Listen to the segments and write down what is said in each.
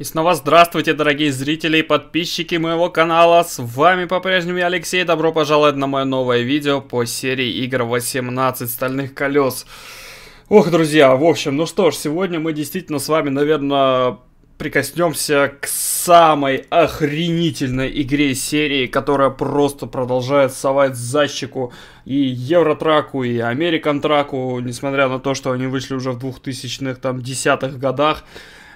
И снова здравствуйте, дорогие зрители и подписчики моего канала. С вами по-прежнему я, Алексей. Добро пожаловать на мое новое видео по серии игр 18 стальных колес. Ох, друзья, в общем, ну что ж, сегодня мы действительно с вами, наверное, прикоснемся к самой охренительной игре серии, которая просто продолжает совать защику и Евротраку, и Американтраку, несмотря на то, что они вышли уже в 2000-х, там, десятых годах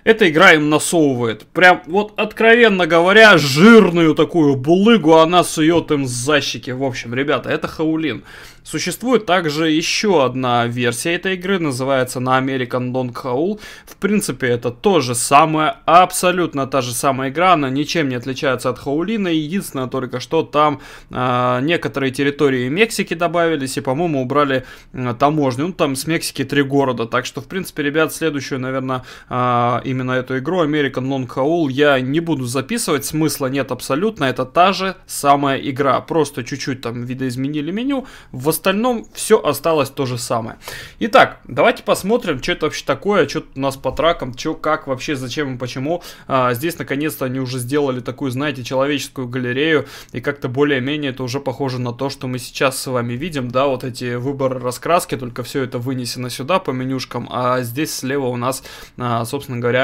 эта игра им насовывает. Прям, вот откровенно говоря, жирную такую булыгу она сует им с защики. В общем, ребята, это Хаулин. Существует также еще одна версия этой игры, называется на American Don't Howl. В принципе, это тоже самая, абсолютно та же самая игра, она ничем не отличается от Хаулина. Единственное только, что там э, некоторые территории Мексики добавились и, по-моему, убрали э, таможню. Ну, там с Мексики три города, так что, в принципе, ребят, следующую, наверное, э, а, именно эту игру American Long Haul я не буду записывать, смысла нет абсолютно, это та же самая игра, просто чуть-чуть там видоизменили меню, в остальном все осталось то же самое. Итак, давайте посмотрим, что это вообще такое, что у нас по тракам, что, как вообще, зачем и почему. А, здесь наконец-то они уже сделали такую, знаете, человеческую галерею, и как-то более-менее это уже похоже на то, что мы сейчас с вами видим, да, вот эти выборы раскраски, только все это вынесено сюда по менюшкам, а здесь слева у нас, а, собственно говоря,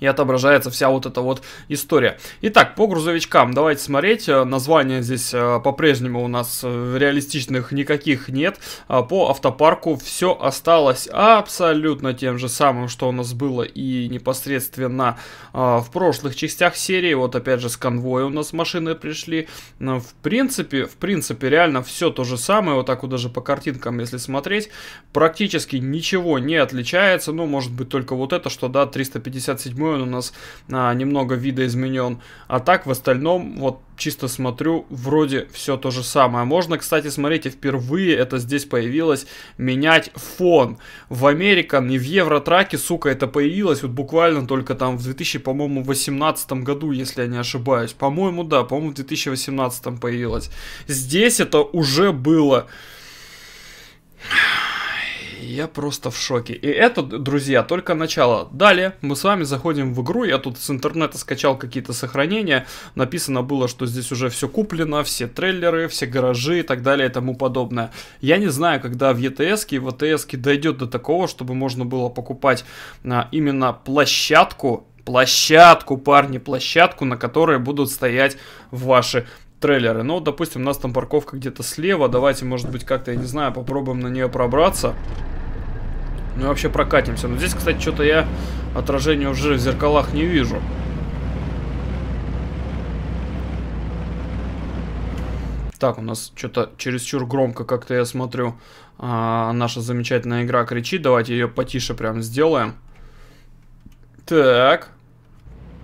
и отображается вся вот эта вот история. Итак, по грузовичкам давайте смотреть. Э, названия здесь э, по-прежнему у нас э, реалистичных никаких нет. А, по автопарку все осталось абсолютно тем же самым, что у нас было и непосредственно а, в прошлых частях серии. Вот опять же с конвоя у нас машины пришли. В принципе, в принципе, реально все то же самое. Вот так вот даже по картинкам, если смотреть, практически ничего не отличается. Ну, может быть, только вот это, что, да, 357 седьмой он у нас а, немного видоизменен. А так в остальном, вот чисто смотрю, вроде все то же самое. Можно, кстати, смотрите, впервые это здесь появилось, менять фон. В Американ и в Евротраке, сука, это появилось вот буквально только там в 2000, по-моему, 18 году, если я не ошибаюсь. По-моему, да, по-моему, в 2018 появилось. Здесь это уже было... Я просто в шоке. И это, друзья, только начало. Далее мы с вами заходим в игру. Я тут с интернета скачал какие-то сохранения. Написано было, что здесь уже все куплено, все трейлеры, все гаражи и так далее и тому подобное. Я не знаю, когда в ETS и в ETS дойдет до такого, чтобы можно было покупать а, именно площадку, площадку, парни, площадку, на которой будут стоять ваши трейлеры. Ну, допустим, у нас там парковка где-то слева. Давайте, может быть, как-то, я не знаю, попробуем на нее пробраться. Ну вообще прокатимся. Но здесь, кстати, что-то я отражение уже в зеркалах не вижу. Так, у нас что-то чересчур громко как-то, я смотрю, а, наша замечательная игра кричит. Давайте ее потише прям сделаем. Так.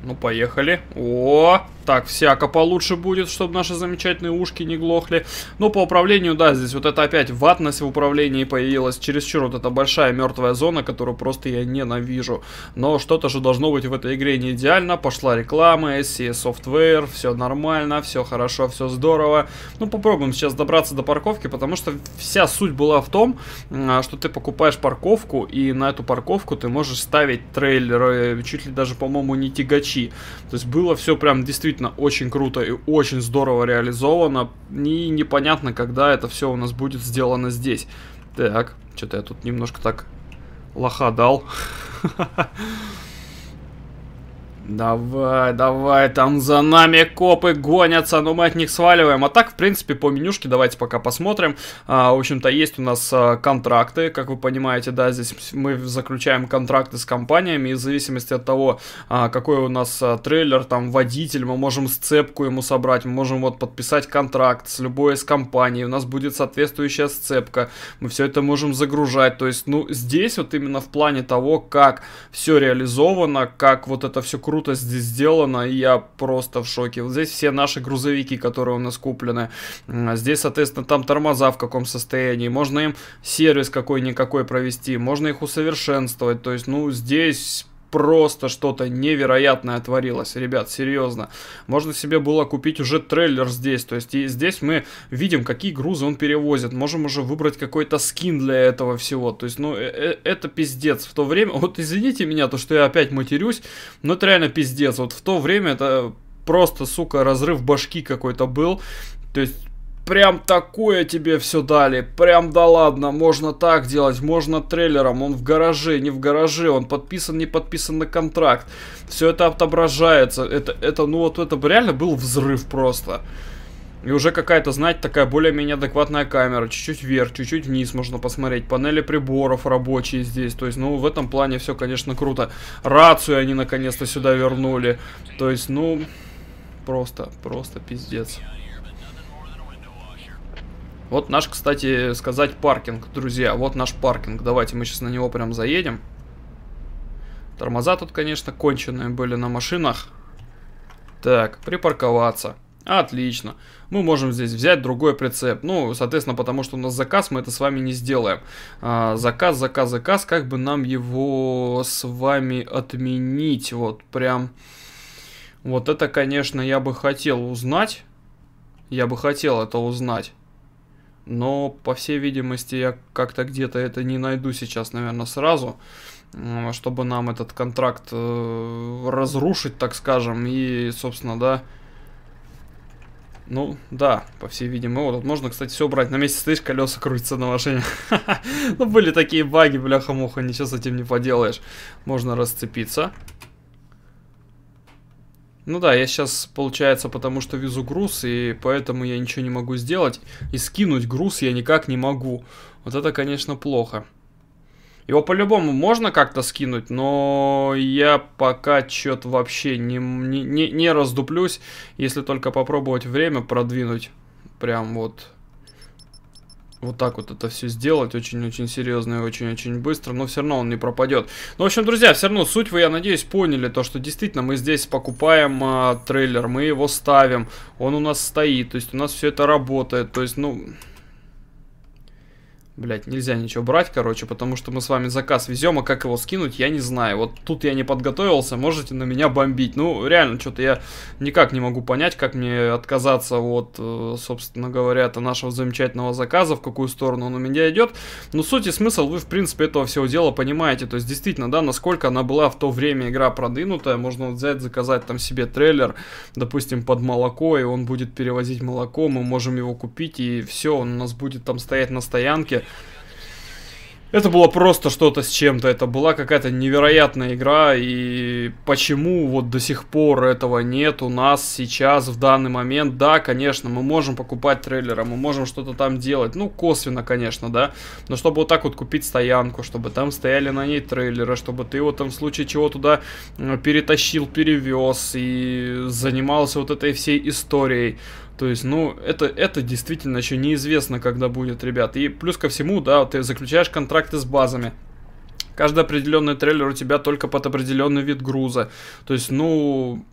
Ну, поехали. О! -о, -о! так всяко получше будет, чтобы наши замечательные ушки не глохли. Но ну, по управлению, да, здесь вот это опять ватность в управлении появилась. Чересчур вот эта большая мертвая зона, которую просто я ненавижу. Но что-то же должно быть в этой игре не идеально. Пошла реклама, SEA Software, все нормально, все хорошо, все здорово. Ну, попробуем сейчас добраться до парковки, потому что вся суть была в том, а, что ты покупаешь парковку, и на эту парковку ты можешь ставить трейлеры, э, чуть ли даже, по-моему, не тягачи. То есть было все прям действительно действительно очень круто и очень здорово реализовано. И непонятно, когда это все у нас будет сделано здесь. Так, что-то я тут немножко так лоха дал. Давай, давай, там за нами копы гонятся, но мы от них сваливаем. А так, в принципе, по менюшке давайте пока посмотрим. А, в общем-то, есть у нас а, контракты, как вы понимаете, да, здесь мы заключаем контракты с компаниями, и в зависимости от того, а, какой у нас а, трейлер, там, водитель, мы можем сцепку ему собрать, мы можем вот подписать контракт с любой из компаний, у нас будет соответствующая сцепка, мы все это можем загружать, то есть, ну, здесь вот именно в плане того, как все реализовано, как вот это все круто, круто здесь сделано, и я просто в шоке. Вот здесь все наши грузовики, которые у нас куплены. А здесь, соответственно, там тормоза в каком состоянии. Можно им сервис какой-никакой провести, можно их усовершенствовать. То есть, ну, здесь просто что-то невероятное творилось, ребят, серьезно. Можно себе было купить уже трейлер здесь, то есть и здесь мы видим, какие грузы он перевозит, можем уже выбрать какой-то скин для этого всего, то есть, ну, э, э, это пиздец. В то время, вот извините меня, то, что я опять матерюсь, но это реально пиздец. Вот в то время это просто, сука, разрыв башки какой-то был, то есть прям такое тебе все дали, прям да ладно, можно так делать, можно трейлером, он в гараже, не в гараже, он подписан, не подписан на контракт. Все это отображается, это, это, ну вот это реально был взрыв просто. И уже какая-то, знаете, такая более-менее адекватная камера. Чуть-чуть вверх, чуть-чуть вниз можно посмотреть. Панели приборов рабочие здесь. То есть, ну, в этом плане все, конечно, круто. Рацию они наконец-то сюда вернули. То есть, ну, просто, просто пиздец. Вот наш, кстати, сказать паркинг, друзья. Вот наш паркинг. Давайте мы сейчас на него прям заедем. Тормоза тут, конечно, конченые были на машинах. Так, припарковаться. Отлично. Мы можем здесь взять другой прицеп. Ну, соответственно, потому что у нас заказ, мы это с вами не сделаем. А, заказ, заказ, заказ. Как бы нам его с вами отменить? Вот прям... Вот это, конечно, я бы хотел узнать. Я бы хотел это узнать но, по всей видимости, я как-то где-то это не найду сейчас, наверное, сразу, чтобы нам этот контракт э, разрушить, так скажем, и, собственно, да, ну, да, по всей видимости. Вот, можно, кстати, все брать. На месте стоишь, колеса крутятся на машине. Ну, были такие баги, бляха-муха, ничего с этим не поделаешь. Можно расцепиться. Ну да, я сейчас, получается, потому что везу груз, и поэтому я ничего не могу сделать. И скинуть груз я никак не могу. Вот это, конечно, плохо. Его по-любому можно как-то скинуть, но я пока что-то вообще не, не, не раздуплюсь, если только попробовать время продвинуть. Прям вот вот так вот это все сделать очень-очень серьезно и очень-очень быстро, но все равно он не пропадет. Ну, в общем, друзья, все равно суть вы, я надеюсь, поняли, то, что действительно мы здесь покупаем э, трейлер, мы его ставим, он у нас стоит, то есть у нас все это работает, то есть, ну... Блять, нельзя ничего брать, короче, потому что мы с вами заказ везем, а как его скинуть, я не знаю. Вот тут я не подготовился, можете на меня бомбить. Ну, реально, что-то я никак не могу понять, как мне отказаться от, э, собственно говоря, от нашего замечательного заказа, в какую сторону он у меня идет. Но ну, суть и смысл вы, в принципе, этого всего дела понимаете. То есть, действительно, да, насколько она была в то время игра продвинутая, можно вот взять, заказать там себе трейлер, допустим, под молоко, и он будет перевозить молоко, мы можем его купить, и все, он у нас будет там стоять на стоянке Э, это было просто что-то с чем-то, это была какая-то невероятная игра, и почему вот до сих пор этого нет у нас сейчас, в данный момент, да, конечно, мы можем покупать трейлера, мы можем что-то там делать, ну, косвенно, конечно, да, но чтобы вот так вот купить стоянку, чтобы там стояли на ней трейлеры, чтобы ты вот там в случае чего туда э, перетащил, перевез и занимался вот этой всей историей, то есть, ну, это, это действительно еще неизвестно, когда будет, ребят. И плюс ко всему, да, ты заключаешь контракты с базами. Каждый определенный трейлер у тебя только под определенный вид груза. То есть, ну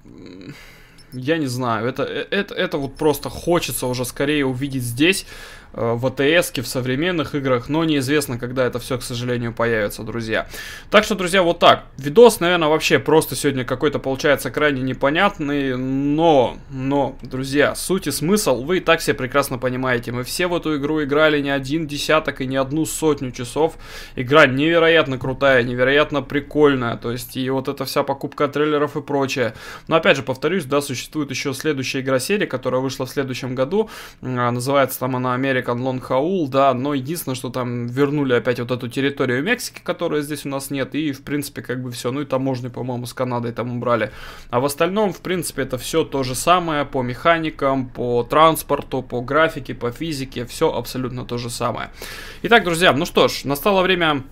я не знаю, это, э, это, это вот просто хочется уже скорее увидеть здесь, э, в атс в современных играх, но неизвестно, когда это все, к сожалению, появится, друзья. Так что, друзья, вот так. Видос, наверное, вообще просто сегодня какой-то получается крайне непонятный, но, но, друзья, суть и смысл вы и так все прекрасно понимаете. Мы все в эту игру играли не один десяток и не одну сотню часов. Игра невероятно крутая, невероятно прикольная, то есть и вот эта вся покупка трейлеров и прочее. Но, опять же, повторюсь, да, существует существует еще следующая игра серии, которая вышла в следующем году. А, называется там она American Long Haul, да, но единственное, что там вернули опять вот эту территорию Мексики, которая здесь у нас нет, и в принципе как бы все. Ну и таможню, по-моему, с Канадой там убрали. А в остальном, в принципе, это все то же самое по механикам, по транспорту, по графике, по физике, все абсолютно то же самое. Итак, друзья, ну что ж, настало время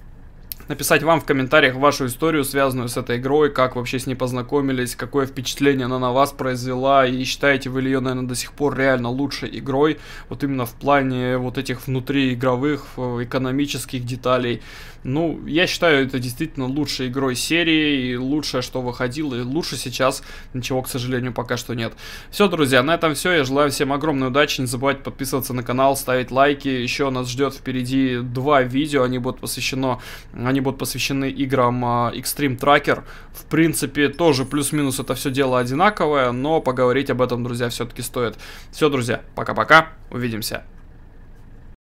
написать вам в комментариях вашу историю, связанную с этой игрой, как вообще с ней познакомились, какое впечатление она на вас произвела, и считаете вы ли ее, наверное, до сих пор реально лучшей игрой, вот именно в плане вот этих внутриигровых, э, экономических деталей. Ну, я считаю, это действительно лучшей игрой серии, и лучшее, что выходило, и лучше сейчас ничего, к сожалению, пока что нет. Все, друзья, на этом все. Я желаю всем огромной удачи. Не забывайте подписываться на канал, ставить лайки. Еще нас ждет впереди два видео. Они будут посвящены, они они будут посвящены играм а, Extreme Tracker. В принципе, тоже плюс-минус это все дело одинаковое, но поговорить об этом, друзья, все-таки стоит. Все, друзья, пока-пока, увидимся.